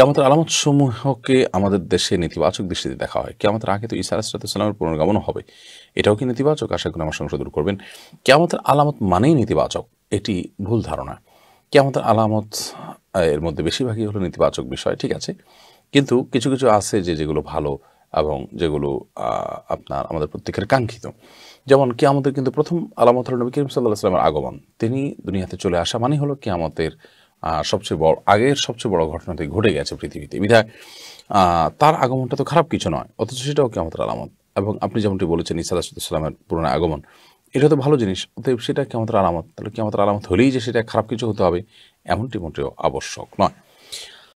কেমতের আলামত সমূহকে আমাদের দেশে নেতিবাচক দৃষ্টিতে দেখা হয় কেমতের আগে তো ইসা আলাহিসামের পুনর্গমন হবে এটাও কি নেতিবাচক আশা করি আমার সংশোধন করবেন কেমতের আলামত মানেই নেতিবাচক এটি ভুল ধারণা কেমতের আলামত এর মধ্যে বেশিরভাগই হলো নেতিবাচক বিষয় ঠিক আছে কিন্তু কিছু কিছু আছে যে যেগুলো ভালো এবং যেগুলো আপনার আমাদের প্রত্যেকের কাঙ্ক্ষিত যেমন কেয়ামতের কিন্তু প্রথম আলামত হল নবী করিম সাল্লাহ আসলামের আগমন তিনি দুনিয়াতে চলে আসা মানে হলো কেয়ামতের সবচেয়ে বড় আগের সবচেয়ে বড় ঘটনাটি ঘটে গেছে পৃথিবীতে বিধায় তার আগমনটা তো খারাপ কিছু নয় অথচ সেটাও কেমন আলামত এবং আপনি যেমনটি বলেছেন ইসাদাসুদ্দামের পুরনো আগমন এটা তো ভালো জিনিস অতএব সেটা কেমন আলামত তাহলে কেমন আলামত হলেই যে সেটা খারাপ কিছু হতে হবে এমনটি মোটেও আবশ্যক নয়